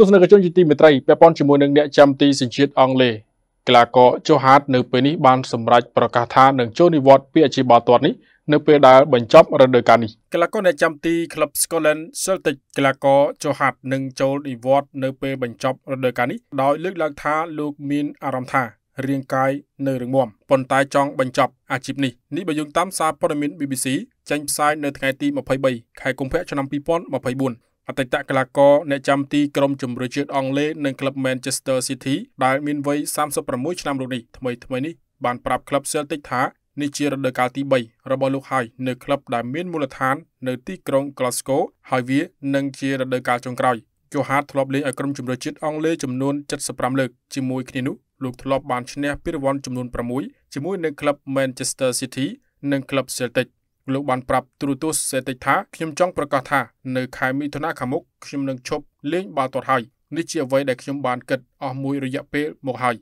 ទស្សនិកជនជាទីមេត្រីពាក់ព័ន្ធជាមួយនឹងអ្នកចាំទីសញ្ជាតិអង់គ្លេសកីឡាករជូហាតនៅពេលនេះបានសម្រេចប្រកាសថានឹងចូលនិវត្តន៍ពីអាជីពបាល់ទាត់នេះនៅពេលដែលបញ្ចប់រដូវកាលនេះកីឡាករអ្នកចាំទីក្លឹប Scotland Celtic កីឡាករជូហាតនឹងចូលនិវត្តន៍នៅពេលបញ្ចប់រដូវកាលនេះដោយលើកឡើងថាលោកមានអារម្មណ៍ថារាងកាយនៅរឹងមាំប៉ុន្តែចង់បញ្ចប់អាជីពនេះនេះបើយោងតាមសារព័ត៌មាន BBC ចេញផ្សាយនៅថ្ងៃទី23ខែកុម្ភៈឆ្នាំ2024អតីតកីឡាករអ្នកចាំទីក្រុមជម្រើសជាតិអង់គ្លេសនិងក្លឹប Manchester City ដែលមានវ័យ36ឆ្នាំនេះថ្មីថ្មីនេះបានប្រាប់ក្លឹប Celtic ថានេះជារដូវកាលទី3របស់លោកហើយនៅក្លឹបដែលមានមូលដ្ឋាននៅទីក្រុង Glasgow ហើយវានឹងជារដូវកាលចុងក្រោយជូហាតធ្លាប់លេងឲ្យក្រុមជម្រើសជាតិអង់គ្លេសចំនួន75លើកជាមួយគ្នានោះលោកធ្លាប់បានឈ្នះពានរង្វាន់ចំនួន6ជាមួយនឹងក្លឹប Manchester City និងក្លឹប Celtic លោកបានប្រាប់ទូរទស្សន៍សេតិចថាខ្ញុំចង់ប្រកាសថានៅខែមិថុនាខាងមុខខ្ញុំនឹងឈប់លេង បាល់ទាត់ហើយនេះជាអ្វីដែលខ្ញុំបានគិតអស់មួយរយៈពេលមកហើយ